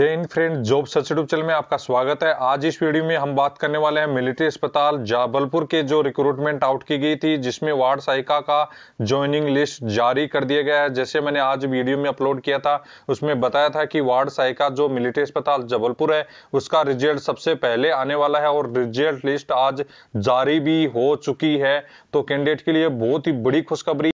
जय हिंद friend job सच यूट्यूब चैनल में आपका स्वागत है आज इस वीडियो में हम बात करने वाले हैं मिलिट्री अस्पताल जबलपुर के जो रिक्रूटमेंट आउट की गई थी जिसमें वार्ड सहायिका का ज्वाइनिंग लिस्ट जारी कर दिया गया है जैसे मैंने आज वीडियो में अपलोड किया था उसमें बताया था कि वार्ड सहायिका जो मिलिट्री अस्पताल जबलपुर है उसका रिजल्ट सबसे पहले आने वाला है और रिजल्ट लिस्ट आज जारी भी हो चुकी है तो कैंडिडेट के लिए बहुत ही बड़ी खुशखबरी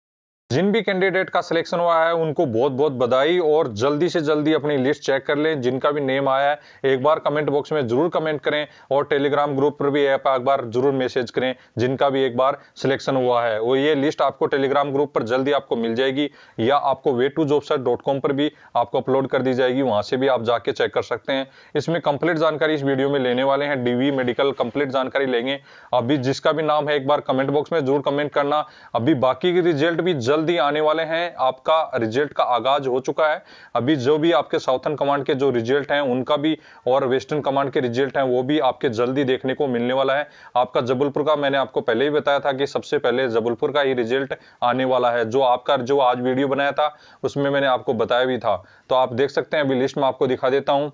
जिन भी कैंडिडेट का सिलेक्शन हुआ है उनको बहुत बहुत बधाई और जल्दी से जल्दी अपनी लिस्ट चेक कर लें जिनका भी नेम आया है एक बार कमेंट बॉक्स में जरूर कमेंट करें और टेलीग्राम ग्रुप पर भी ऐप एक बार जरूर मैसेज करें जिनका भी एक बार सिलेक्शन हुआ है और ये लिस्ट आपको टेलीग्राम ग्रुप पर जल्दी आपको मिल जाएगी या आपको वे टू डॉट कॉम पर भी आपको अपलोड कर दी जाएगी वहाँ से भी आप जाके चेक कर सकते हैं इसमें कंप्लीट जानकारी इस वीडियो में लेने वाले हैं डी मेडिकल कंप्लीट जानकारी लेंगे अभी जिसका भी नाम है एक बार कमेंट बॉक्स में जरूर कमेंट करना अभी बाकी की रिजल्ट भी जल्द जल्द ही आने वाले हैं आपका रिजल्ट का आगाज हो चुका है अभी जो भी आपके साउथर्न कमांड के जो रिजल्ट हैं उनका भी और वेस्टर्न कमांड के रिजल्ट हैं वो भी आपके जल्दी देखने को मिलने वाला है आपका जबलपुर का मैंने आपको पहले ही बताया था कि सबसे पहले जबलपुर का ही रिजल्ट आने वाला है जो आपका जो आज वीडियो बनाया था उसमें मैंने आपको बताया भी था तो आप देख सकते हैं अभी लिस्ट में आपको दिखा देता हूँ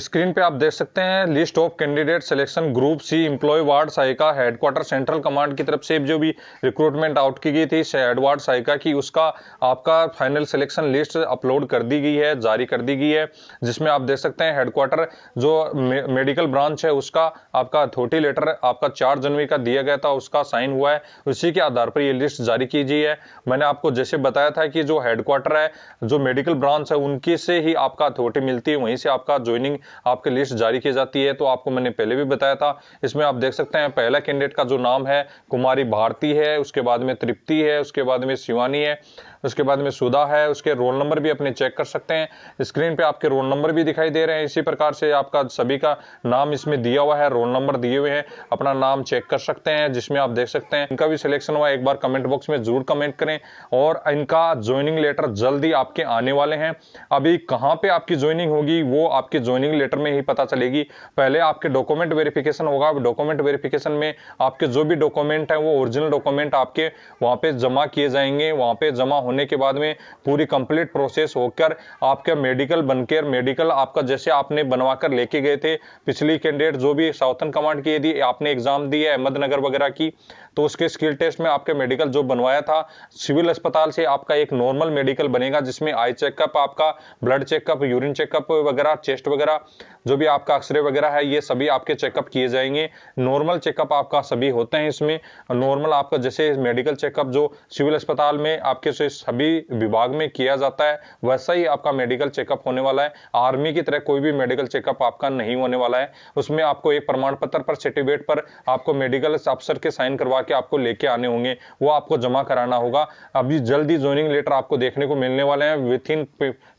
स्क्रीन पे आप देख सकते हैं list of candidate selection group C employ ward साइका हेडक्वार्टर सेंट्रल कमांड की तरफ से जो भी रिक्रूटमेंट आउट की गई थी हेड वार्ड साइका की उसका आपका फाइनल सिलेक्शन लिस्ट अपलोड कर दी गई है जारी कर दी गई है जिसमें आप देख सकते हैं हेडक्वार्टर जो मे, मेडिकल ब्रांच है उसका आपका अथॉरिटी लेटर आपका चार जनवरी का दिया गया था उसका साइन हुआ है उसी के आधार पर यह लिस्ट जारी की गई है मैंने आपको जैसे बताया था कि जो हेडक्वार्टर है जो मेडिकल ब्रांच है उनकी से ही आपका अथॉरिटी मिलती है वहीं से आपका ज्वाइनिंग आपकी लिस्ट जारी की जाती है तो आपको मैंने पहले भी बताया था इसमें आप देख सकते हैं पहला कैंडिडेट का जो नाम है कुमारी भारती है उसके बाद में तृप्ति है उसके बाद में शिवानी है उसके बाद में सुधा है उसके रोल नंबर भी अपने चेक कर सकते हैं स्क्रीन पे आपके रोल नंबर भी दिखाई दे रहे हैं इसी प्रकार से आपका सभी का नाम इसमें दिया हुआ है रोल नंबर दिए हुए हैं अपना नाम चेक कर सकते हैं जिसमें आप देख सकते हैं इनका भी सिलेक्शन हुआ एक बार कमेंट बॉक्स में जरूर कमेंट करें और इनका ज्वाइनिंग लेटर जल्दी आपके आने वाले हैं अभी कहाँ पे आपकी ज्वाइनिंग होगी वो आपके ज्वाइनिंग लेटर में ही पता चलेगी पहले आपके डॉक्यूमेंट वेरिफिकेशन होगा डॉक्यूमेंट वेरिफिकेशन में आपके जो भी डॉक्यूमेंट है वो ओरिजिनल डॉक्यूमेंट आपके वहाँ पे जमा किए जाएंगे वहाँ पे जमा होने के बाद में पूरी कंप्लीट प्रोसेस होकर आपका मेडिकल बनकर मेडिकल आपका जैसे आपने बनवा कर लेके गए थे पिछली कैंडिडेट जो भी साउथन कमांड की यदि आपने एग्जाम दी है अहमदनगर वगैरह की तो उसके स्किल टेस्ट में आपके मेडिकल जो बनवाया था सिविल अस्पताल से आपका एक नॉर्मल मेडिकल बनेगा जिसमें आई चेकअप आपका ब्लड चेकअप यूरिन चेकअप वगैरह चेस्ट वगैरह जो भी आपका एक्सरे वगैरह है ये सभी आपके चेकअप किए जाएंगे नॉर्मल चेकअप आपका सभी होते हैं इसमें नॉर्मल आपका जैसे मेडिकल चेकअप जो सिविल अस्पताल में आपके से सभी विभाग में किया जाता है वैसा ही आपका मेडिकल चेकअप होने वाला है आर्मी की तरह कोई भी मेडिकल चेकअप आपका नहीं होने वाला है उसमें आपको एक प्रमाण पत्र पर सर्टिफिकेट पर आपको मेडिकल अफसर के साइन करवा करवा के आपको लेके आने होंगे वो आपको जमा कराना होगा अभी जल्दी ज्वाइनिंग लेटर आपको देखने को मिलने वाले हैं विथ इन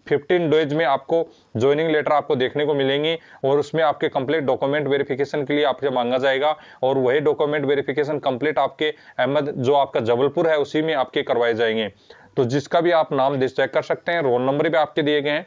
फिफ्टीन डेज में आपको ज्वाइनिंग लेटर आपको देखने को मिलेंगे और उसमें आपके कंप्लीट डॉक्यूमेंट वेरिफिकेशन के लिए आपसे मांगा जाएगा और वही डॉक्यूमेंट वेरिफिकेशन कंप्लीट आपके अहमद जो आपका जबलपुर है उसी में आपके करवाए जाएंगे तो जिसका भी आप नाम चेक कर सकते हैं रोल नंबर भी आपके दिए गए हैं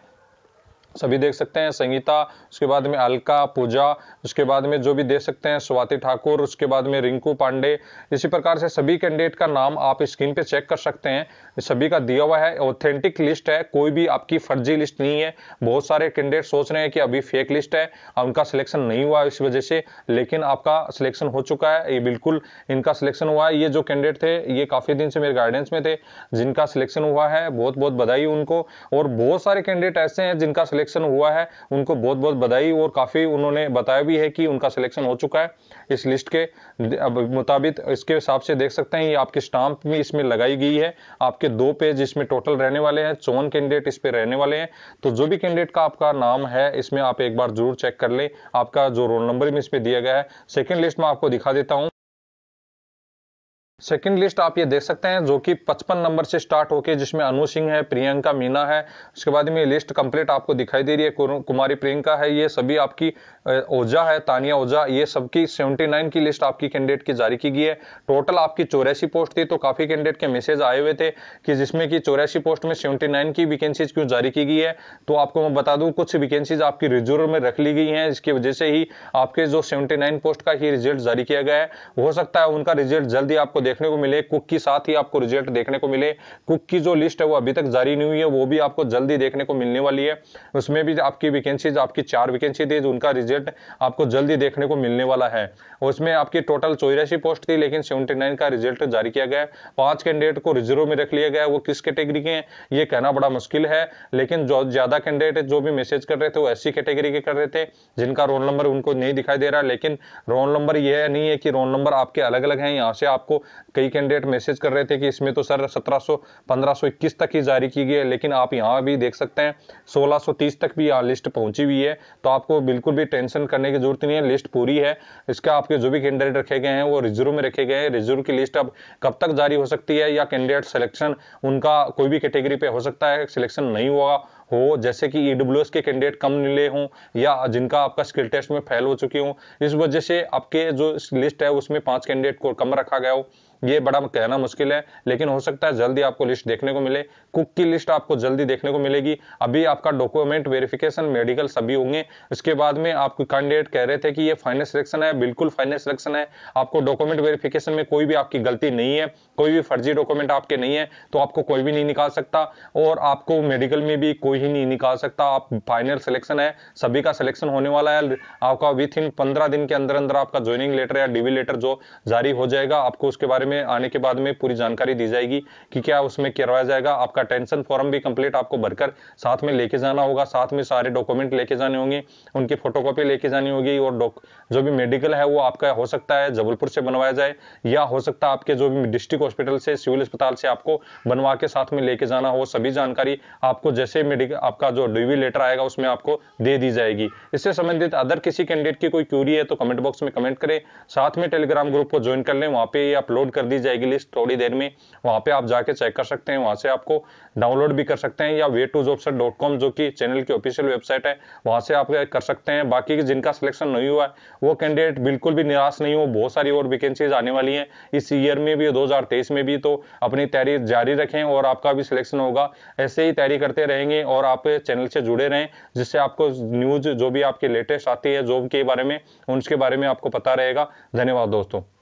सभी देख सकते हैं संगीता उसके बाद में अलका पूजा उसके बाद में जो भी देख सकते हैं स्वाति ठाकुर उसके बाद में रिंकू पांडे इसी प्रकार से सभी कैंडिडेट का नाम आप स्क्रीन पे चेक कर सकते हैं सभी का दिया हुआ है ऑथेंटिक लिस्ट है कोई भी आपकी फर्जी लिस्ट नहीं है बहुत सारे कैंडिडेट सोच रहे हैं कि अभी फेक लिस्ट है उनका सिलेक्शन नहीं हुआ इस वजह से लेकिन आपका सिलेक्शन हो चुका है ये बिल्कुल इनका सिलेक्शन हुआ है ये जो कैंडिडेट थे ये काफी दिन से मेरे गाइडेंस में थे जिनका सिलेक्शन हुआ है बहुत बहुत बधाई उनको और बहुत सारे कैंडिडेट ऐसे हैं जिनका सिलेक्शन सिलेक्शन हुआ है उनको बहुत बहुत बधाई और काफ़ी उन्होंने बताया भी है कि उनका सिलेक्शन हो चुका है इस लिस्ट के अब मुताबिक इसके हिसाब से देख सकते हैं ये आपके स्टाम्प भी इसमें लगाई गई है आपके दो पेज इसमें टोटल रहने वाले हैं चौवन कैंडिडेट इस पर रहने वाले हैं तो जो भी कैंडिडेट का आपका नाम है इसमें आप एक बार जरूर चेक कर लें आपका जो रोल नंबर भी इसमें दिया गया है सेकेंड लिस्ट में आपको दिखा देता हूँ सेकंड लिस्ट आप ये देख सकते हैं जो कि 55 नंबर से स्टार्ट होके जिसमें अनु सिंह है प्रियंका मीना है उसके बाद में ये लिस्ट कंप्लीट आपको दिखाई दे रही है कुमारी प्रियंका है ये सभी आपकी ओझा है तानिया ओझा ये सबकी 79 की लिस्ट आपकी कैंडिडेट की जारी की गई है टोटल आपकी चौरासी पोस्ट थी तो काफ़ी कैंडिडेट के मैसेज आए हुए थे कि जिसमें कि चौरासी पोस्ट में सेवेंटी की वैकेंसीज क्यों जारी की गई है तो आपको मैं बता दूँ कुछ वैकेंसीज आपकी रिजर्व में रख ली गई हैं जिसकी वजह से ही आपके जो सेवेंटी पोस्ट का ही रिजल्ट जारी किया गया है हो सकता है उनका रिजल्ट जल्दी आपको देख देखने को मिले कुक की साथ ही आपको रिजल्ट देखने को मिले कुक की जो लिस्ट है वो अभी तक जारी नहीं हुई है वो भी आपको जल्दी देखने को मिलने वाली है उसमें भी आपकी वैकेंसीज आपकी चार वैकेंसी थी उनका रिजल्ट आपको जल्दी देखने को मिलने वाला है उसमें आपकी टोटल चौरासी पोस्ट थी लेकिन सेवेंटी का रिजल्ट जारी किया गया पांच कैंडिडेट को रिजर्व में रख लिया गया वो किस कैटेगरी के हैं ये कहना बड़ा मुश्किल है लेकिन जो ज्यादा कैंडिडेट जो भी मैसेज कर रहे थे वो एस कैटेगरी के कर रहे थे जिनका रोल नंबर उनको नहीं दिखाई दे रहा लेकिन रोल नंबर यह नहीं है कि रोल नंबर आपके अलग अलग हैं यहाँ से आपको कई कैंडिडेट मैसेज कर रहे थे कि इसमें तो सर 1700 1521 तक ही जारी की गई है लेकिन आप यहाँ भी देख सकते हैं 1630 तक भी यहाँ लिस्ट पहुंची हुई है तो आपको बिल्कुल भी टेंशन करने की जरूरत नहीं है लिस्ट पूरी है इसका आपके जो भी कैंडिडेट रखे गए हैं वो रिजर्व में रखे गए हैं रिजर्व की लिस्ट अब कब तक जारी हो सकती है या कैंडिडेट सिलेक्शन उनका कोई भी कैटेगरी पे हो सकता है सिलेक्शन नहीं हुआ हो जैसे कि ईडब्ल्यू e के कैंडिडेट कम मिले हों या जिनका आपका स्किल टेस्ट में फेल हो चुके हों इस वजह से आपके जो लिस्ट है उसमें पांच कैंडिडेट को कम रखा गया हो ये बड़ा कहना मुश्किल है लेकिन हो सकता है जल्दी आपको लिस्ट देखने को मिले कुक की लिस्ट आपको जल्दी देखने को मिलेगी अभी आपका डॉक्यूमेंट वेरिफिकेशन मेडिकल सभी होंगे उसके बाद में आप कैंडिडेट कह रहे थे कि ये फाइनल सिलेक्शन है बिल्कुल फाइनल सिलेक्शन है आपको डॉक्यूमेंट वेरिफिकेशन में कोई भी आपकी गलती नहीं है कोई भी फर्जी डॉक्यूमेंट आपके नहीं है तो आपको कोई भी नहीं निकाल सकता और आपको मेडिकल में भी कोई ही नहीं निकाल सकता आप फाइनल सिलेक्शन है सभी का सिलेक्शन होने वाला है आपका विथ इन पंद्रह दिन के अंदर अंदर आपका ज्वाइनिंग लेटर या डीवी लेटर जो जारी हो जाएगा आपको उसके बारे में में आने के बाद में पूरी जानकारी दी जाएगी कि क्या उसमें करवाया जाएगा आपका टेंशन फॉर्म भी कंप्लीट आपको भरकर साथ में लेके जाना होगा साथ में सारे डॉक्यूमेंट लेके जाने होंगे उनकी फोटोकॉपी लेके जानी होगी और जो भी मेडिकल है वो आपका हो सकता है जबलपुर से बनवाया जाए या हो सकता है आपके जो भी डिस्ट्रिक्ट हॉस्पिटल से सिविल अस्पताल से आपको बनवा के साथ में लेके जाना हो सभी जानकारी आपको जैसे मेडिकल आपका जो डीवी लेटर आएगा उसमें आपको दे दी जाएगी इससे संबंधित अदर किसी कैंडिडेट की कोई क्यूरी है तो कमेंट बॉक्स में कमेंट करें साथ में टेलीग्राम ग्रुप को ज्वाइन कर लें वहां पे ये अपलोड कर दी जाएगी लिस्ट थोड़ी देर में वहाँ पे आप जाके चेक कर सकते हैं वहाँ से आपको डाउनलोड भी कर सकते हैं या way to job dot com जो कि चैनल की ऑफिशियल वेबसाइट है वहाँ से आप कर सकते हैं बाकी जिनका सिलेक्शन नहीं हुआ है वो कैंडिडेट बिल्कुल भी निराश नहीं हो बहुत सारी और वैकेंसीज आने वाली हैं इस ईयर में भी दो में भी तो अपनी तैयारी जारी रखें और आपका भी सिलेक्शन होगा ऐसे ही तैयारी करते रहेंगे और आप चैनल से जुड़े रहें जिससे आपको न्यूज जो भी आपके लेटेस्ट आती है जॉब के बारे में उनके बारे में आपको पता रहेगा धन्यवाद दोस्तों